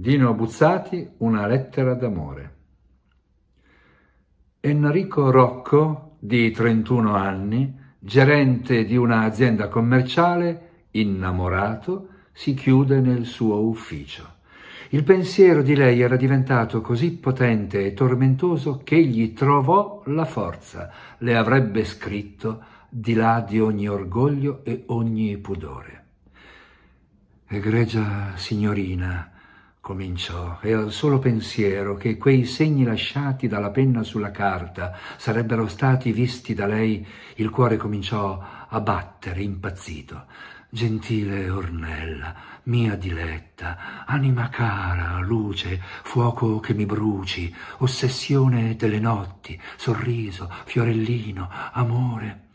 Dino Buzzati, Una lettera d'amore. Enrico Rocco, di 31 anni, gerente di un'azienda commerciale, innamorato, si chiude nel suo ufficio. Il pensiero di lei era diventato così potente e tormentoso che egli trovò la forza, le avrebbe scritto di là di ogni orgoglio e ogni pudore. Egregia signorina, cominciò, e al solo pensiero che quei segni lasciati dalla penna sulla carta sarebbero stati visti da lei, il cuore cominciò a battere impazzito. Gentile Ornella, mia diletta, anima cara, luce, fuoco che mi bruci, ossessione delle notti, sorriso, fiorellino, amore.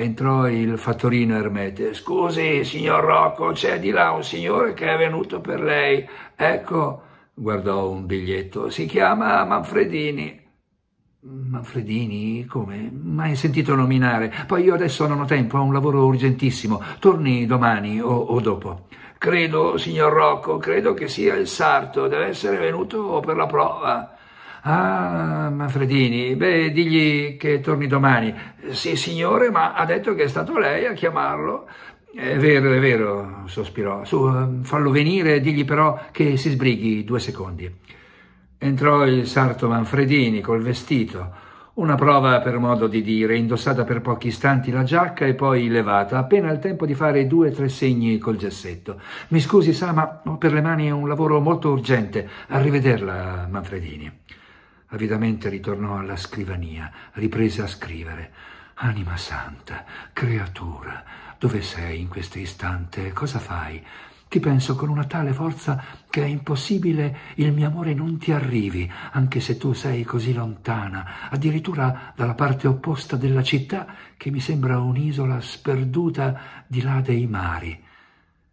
Entrò il fattorino Ermete. Scusi, signor Rocco, c'è di là un signore che è venuto per lei. Ecco, guardò un biglietto. Si chiama Manfredini. Manfredini? Come? Mai sentito nominare. Poi io adesso non ho tempo, ho un lavoro urgentissimo. Torni domani o, o dopo. Credo, signor Rocco, credo che sia il sarto. Deve essere venuto per la prova. Ah, Manfredini, beh, digli che torni domani. Sì, signore, ma ha detto che è stato lei a chiamarlo. È vero, è vero, sospirò. Su, ehm, fallo venire, digli però che si sbrighi due secondi. Entrò il sarto Manfredini col vestito, una prova per modo di dire, indossata per pochi istanti la giacca e poi levata, appena il tempo di fare due o tre segni col gessetto. Mi scusi, sa, ma ho per le mani un lavoro molto urgente. Arrivederla, Manfredini. Avidamente ritornò alla scrivania, riprese a scrivere. Anima santa, creatura, dove sei in questo istante? Cosa fai? Ti penso con una tale forza che è impossibile il mio amore non ti arrivi, anche se tu sei così lontana, addirittura dalla parte opposta della città che mi sembra un'isola sperduta di là dei mari.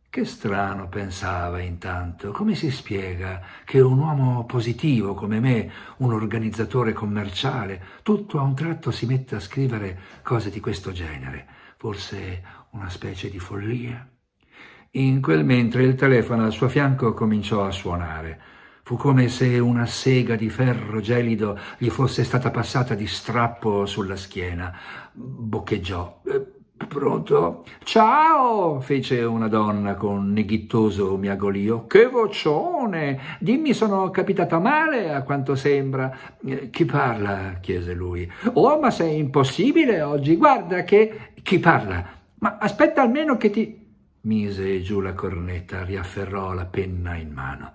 Che strano, pensava intanto, come si spiega che un uomo positivo come me, un organizzatore commerciale, tutto a un tratto si metta a scrivere cose di questo genere? Forse una specie di follia? In quel mentre il telefono al suo fianco cominciò a suonare. Fu come se una sega di ferro gelido gli fosse stata passata di strappo sulla schiena. Boccheggiò eh, Pronto? Ciao, fece una donna con neghittoso miagolio. Che vocione! Dimmi, sono capitata male, a quanto sembra. Eh, chi parla? chiese lui. Oh, ma sei impossibile oggi. Guarda che... Chi parla? Ma aspetta almeno che ti... Mise giù la cornetta, riafferrò la penna in mano.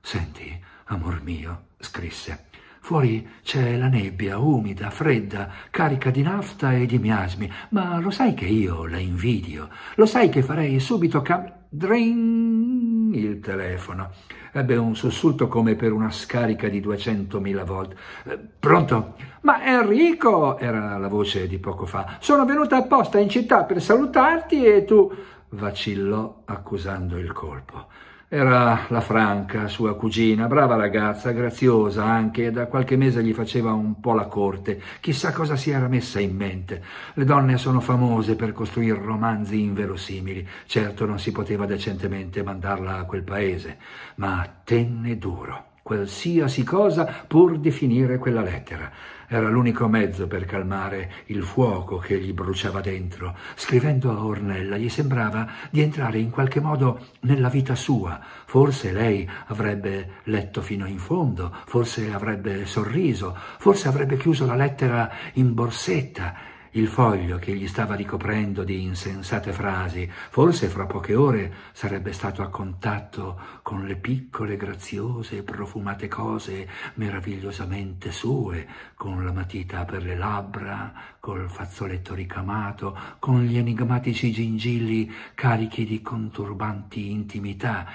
Senti, amor mio, scrisse. Fuori c'è la nebbia, umida, fredda, carica di nafta e di miasmi, ma lo sai che io la invidio, lo sai che farei subito cam... Dring! Il telefono. Ebbe un sussulto come per una scarica di 200.000 volt. Eh, pronto? Ma Enrico, era la voce di poco fa, sono venuta apposta in città per salutarti e tu... vacillò accusando il colpo. Era la Franca, sua cugina, brava ragazza, graziosa anche, da qualche mese gli faceva un po' la corte. Chissà cosa si era messa in mente. Le donne sono famose per costruire romanzi inverosimili. Certo non si poteva decentemente mandarla a quel paese, ma tenne duro qualsiasi cosa pur di finire quella lettera. Era l'unico mezzo per calmare il fuoco che gli bruciava dentro. Scrivendo a Ornella gli sembrava di entrare in qualche modo nella vita sua. Forse lei avrebbe letto fino in fondo, forse avrebbe sorriso, forse avrebbe chiuso la lettera in borsetta il foglio che gli stava ricoprendo di insensate frasi, forse fra poche ore sarebbe stato a contatto con le piccole, graziose e profumate cose meravigliosamente sue, con la matita per le labbra, col fazzoletto ricamato, con gli enigmatici gingilli carichi di conturbanti intimità,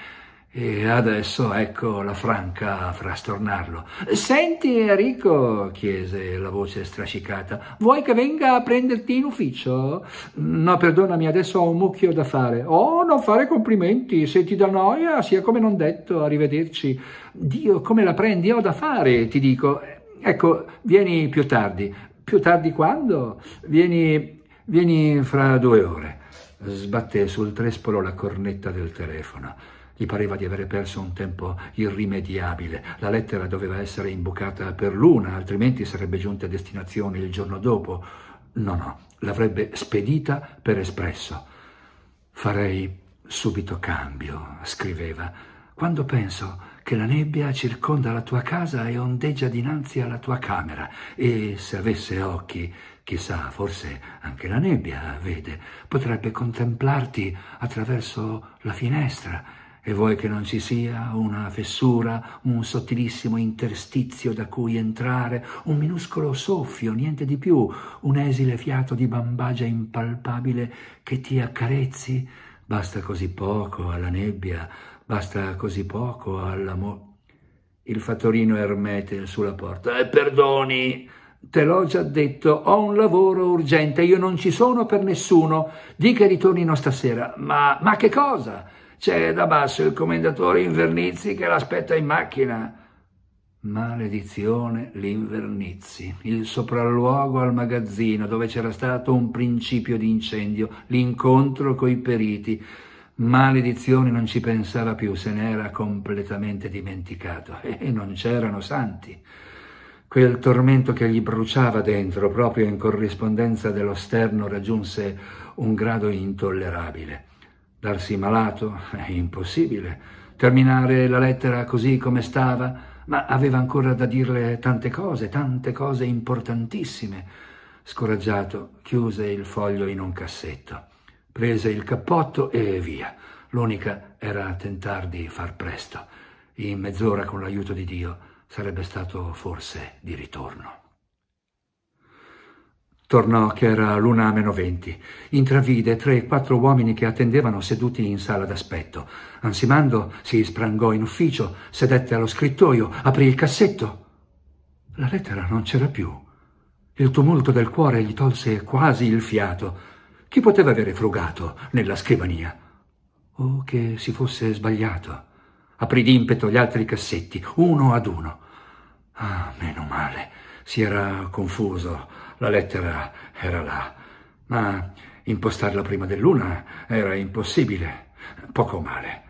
e adesso ecco la Franca a frastornarlo. Senti, Enrico, chiese la voce strascicata, vuoi che venga a prenderti in ufficio? No, perdonami, adesso ho un mucchio da fare. Oh, non fare complimenti, se ti dà noia, sia come non detto, arrivederci. Dio, come la prendi? Ho da fare, ti dico. Ecco, vieni più tardi. Più tardi quando? Vieni, vieni fra due ore. Sbatté sul trespolo la cornetta del telefono. Gli pareva di aver perso un tempo irrimediabile. La lettera doveva essere imboccata per l'una, altrimenti sarebbe giunta a destinazione il giorno dopo. No, no, l'avrebbe spedita per espresso. Farei subito cambio, scriveva. Quando penso che la nebbia circonda la tua casa e ondeggia dinanzi alla tua camera e se avesse occhi, chissà, forse anche la nebbia vede, potrebbe contemplarti attraverso la finestra e vuoi che non ci sia una fessura, un sottilissimo interstizio da cui entrare, un minuscolo soffio, niente di più, un esile fiato di bambagia impalpabile che ti accarezzi? Basta così poco alla nebbia, basta così poco all'amore. Il fattorino Ermete sulla porta. Eh, perdoni, te l'ho già detto, ho un lavoro urgente, io non ci sono per nessuno. Di che ritornino stasera. Ma, ma che cosa? C'è da basso il commendatore Invernizzi che l'aspetta in macchina. Maledizione l'Invernizzi, il sopralluogo al magazzino dove c'era stato un principio di incendio, l'incontro coi periti. Maledizione non ci pensava più, se n'era completamente dimenticato e non c'erano santi. Quel tormento che gli bruciava dentro, proprio in corrispondenza dello sterno, raggiunse un grado intollerabile. Darsi malato è impossibile. Terminare la lettera così come stava, ma aveva ancora da dirle tante cose, tante cose importantissime. Scoraggiato, chiuse il foglio in un cassetto, prese il cappotto e via. L'unica era tentar di far presto. In mezz'ora, con l'aiuto di Dio, sarebbe stato forse di ritorno. Tornò che era l'una meno venti. Intravide tre e quattro uomini che attendevano seduti in sala d'aspetto. Ansimando si sprangò in ufficio, sedette allo scrittoio, aprì il cassetto. La lettera non c'era più. Il tumulto del cuore gli tolse quasi il fiato. Chi poteva avere frugato nella scrivania? O che si fosse sbagliato. Aprì d'impeto gli altri cassetti, uno ad uno. Ah, meno male. Si era confuso la lettera era là, ma impostarla prima dell'una era impossibile, poco male.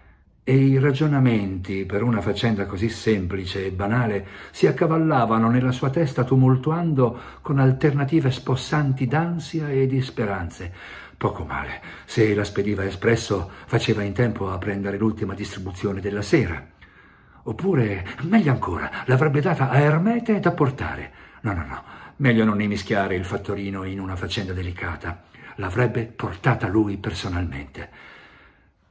E i ragionamenti per una faccenda così semplice e banale si accavallavano nella sua testa tumultuando con alternative spossanti d'ansia e di speranze. Poco male, se la spediva espresso faceva in tempo a prendere l'ultima distribuzione della sera. Oppure, meglio ancora, l'avrebbe data a Ermete da portare. No, no, no, meglio non immischiare il fattorino in una faccenda delicata. L'avrebbe portata lui personalmente.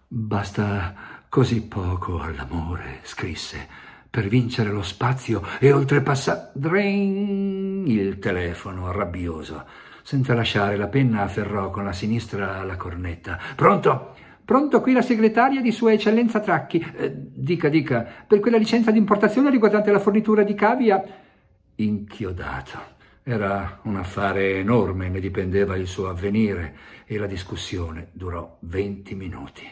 Basta così poco all'amore, scrisse, per vincere lo spazio e oltrepassare... Dring! Il telefono, rabbioso. Senza lasciare la penna, afferrò con la sinistra la cornetta. Pronto? Pronto qui la segretaria di Sua Eccellenza Tracchi. Eh, dica, dica, per quella licenza di importazione riguardante la fornitura di cavi a... Inchiodato. Era un affare enorme, ne dipendeva il suo avvenire e la discussione durò venti minuti.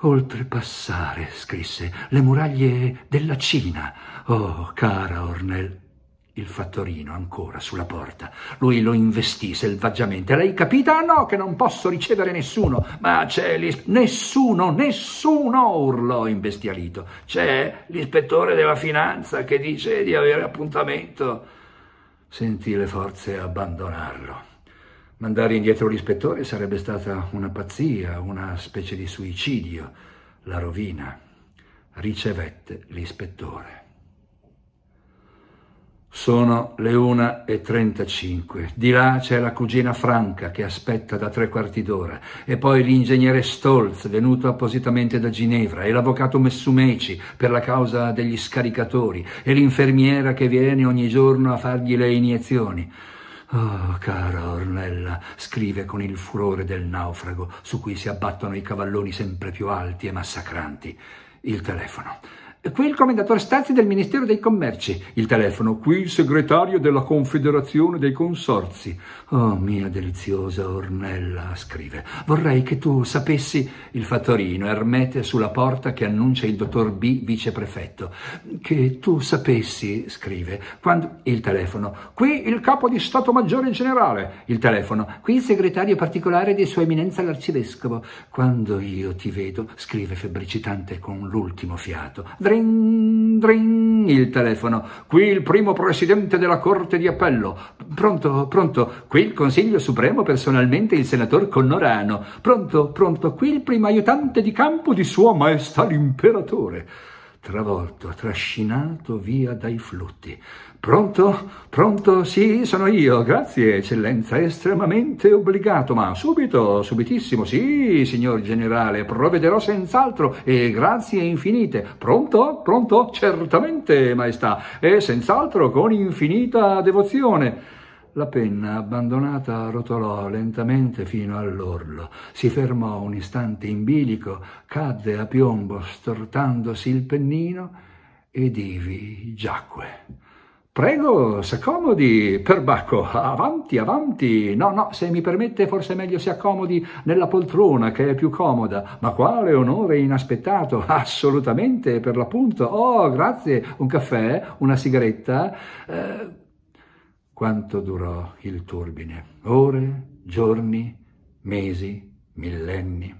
Oltrepassare, scrisse, le muraglie della Cina. Oh, cara Ornel, il fattorino ancora sulla porta. Lui lo investì selvaggiamente. Lei capita? No, che non posso ricevere nessuno. Ma c'è l'ispettore. Nessuno, nessuno, urlò imbestialito. C'è l'ispettore della finanza che dice di avere appuntamento. Sentì le forze abbandonarlo. Mandare indietro l'ispettore sarebbe stata una pazzia, una specie di suicidio, la rovina. Ricevette l'ispettore. Sono le 1.35. Di là c'è la cugina Franca che aspetta da tre quarti d'ora e poi l'ingegnere Stolz venuto appositamente da Ginevra e l'avvocato Messumeci per la causa degli scaricatori e l'infermiera che viene ogni giorno a fargli le iniezioni. Oh, cara Ornella, scrive con il furore del naufrago su cui si abbattono i cavalloni sempre più alti e massacranti. Il telefono. Qui il commendatore Stazzi del Ministero dei Commerci. Il telefono. Qui il segretario della Confederazione dei Consorzi. Oh, mia deliziosa Ornella, scrive. Vorrei che tu sapessi il fattorino Ermete sulla porta che annuncia il dottor B, viceprefetto. Che tu sapessi, scrive, quando... Il telefono. Qui il capo di Stato Maggiore Generale. Il telefono. Qui il segretario particolare di Sua Eminenza l'Arcivescovo. Quando io ti vedo, scrive febbricitante con l'ultimo fiato dring, dring, il telefono. Qui il primo presidente della Corte di Appello. Pronto, pronto, qui il Consiglio Supremo personalmente il senatore Connorano. Pronto, pronto, qui il primo aiutante di campo di Sua Maestà l'Imperatore travolto, trascinato via dai flutti. Pronto? Pronto? Sì, sono io, grazie, eccellenza, estremamente obbligato, ma subito, subitissimo, sì, signor generale, provvederò senz'altro e grazie infinite. Pronto? Pronto? Certamente, maestà, e senz'altro con infinita devozione. La penna, abbandonata, rotolò lentamente fino all'orlo. Si fermò un istante in bilico, cadde a piombo, stortandosi il pennino, ed Ivi giacque. Prego, s'accomodi, perbacco, avanti, avanti. No, no, se mi permette forse è meglio si accomodi nella poltrona che è più comoda. Ma quale onore inaspettato, assolutamente, per l'appunto. Oh, grazie, un caffè, una sigaretta. Eh, quanto durò il turbine? Ore, giorni, mesi, millenni.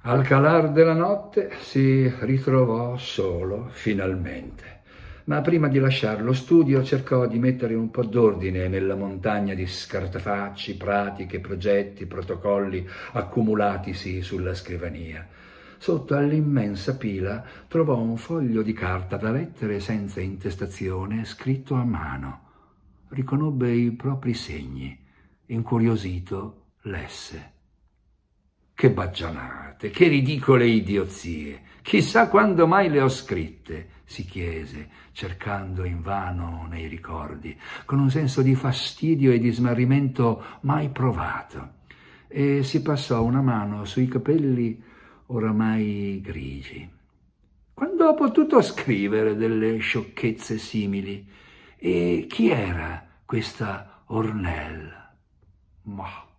Al calar della notte si ritrovò solo, finalmente. Ma prima di lasciare lo studio cercò di mettere un po' d'ordine nella montagna di scartafacci, pratiche, progetti, protocolli accumulatisi sulla scrivania. Sotto all'immensa pila trovò un foglio di carta da lettere senza intestazione scritto a mano riconobbe i propri segni. Incuriosito, lesse. Che baggianate, che ridicole idiozie. Chissà quando mai le ho scritte, si chiese, cercando invano nei ricordi, con un senso di fastidio e di smarrimento mai provato, e si passò una mano sui capelli oramai grigi. Quando ho potuto scrivere delle sciocchezze simili? E chi era questa Ornella? Mah.